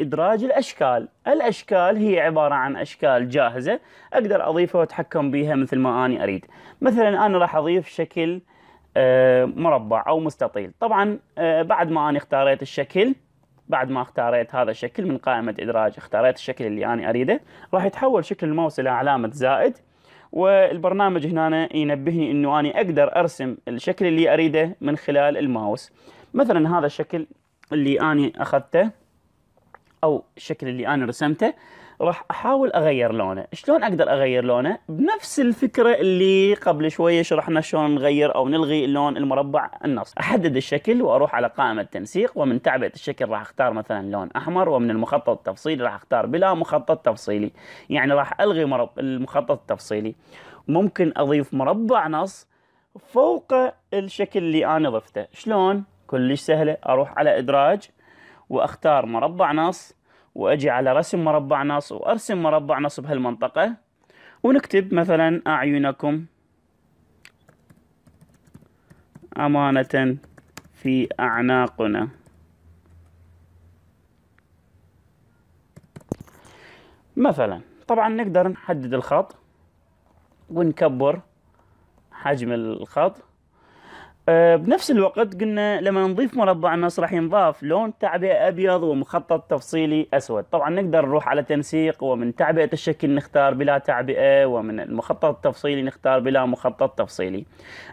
ادراج الاشكال، الاشكال هي عباره عن اشكال جاهزه اقدر اضيفها واتحكم بها مثل ما اني اريد، مثلا انا راح اضيف شكل آه، مربع او مستطيل، طبعا آه، بعد ما انا اختاريت الشكل بعد ما اختاريت هذا الشكل من قائمه ادراج اختاريت الشكل اللي انا اريده، راح يتحول شكل الماوس الى علامه زائد والبرنامج هنا ينبهني انه انا اقدر ارسم الشكل اللي اريده من خلال الماوس. مثلا هذا الشكل اللي اني اخذته او الشكل اللي انا رسمته راح احاول اغير لونه شلون اقدر اغير لونه بنفس الفكره اللي قبل شويه شرحنا شلون نغير او نلغي اللون المربع النص احدد الشكل واروح على قائمه تنسيق ومن تعبئه الشكل راح اختار مثلا لون احمر ومن المخطط التفصيلي راح اختار بلا مخطط تفصيلي يعني راح الغي مرب... المخطط التفصيلي ممكن اضيف مربع نص فوق الشكل اللي انا ضفته شلون كلش سهله اروح على ادراج واختار مربع نص واجي على رسم مربع نص وارسم مربع نص بهالمنطقة ونكتب مثلا اعينكم امانة في اعناقنا مثلا طبعا نقدر نحدد الخط ونكبر حجم الخط آه، بنفس الوقت قلنا لما نضيف مربع النص راح ينضاف لون تعبئة أبيض ومخطط تفصيلي أسود طبعا نقدر نروح على تنسيق ومن تعبئة الشكل نختار بلا تعبئة ومن المخطط التفصيلي نختار بلا مخطط تفصيلي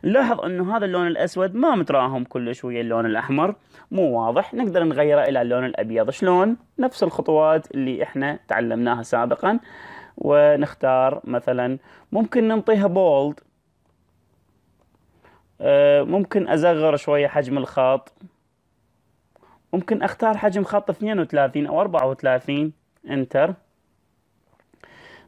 نلاحظ أنه هذا اللون الأسود ما متراهم كلش ويا اللون الأحمر مو واضح نقدر نغيره إلى اللون الأبيض شلون نفس الخطوات اللي إحنا تعلمناها سابقا ونختار مثلا ممكن ننطيها بولد آه، ممكن أصغر شوية حجم الخط ممكن أختار حجم خط 32 أو 34 انتر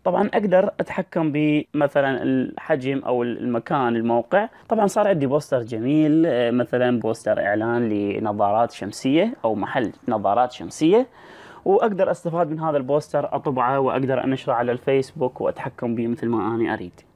طبعا اقدر اتحكم بمثلا الحجم او المكان الموقع طبعا صار عندي بوستر جميل آه، مثلا بوستر اعلان لنظارات شمسيه او محل نظارات شمسيه واقدر استفاد من هذا البوستر اطبعه واقدر انشره على الفيسبوك واتحكم به مثل ما انا اريد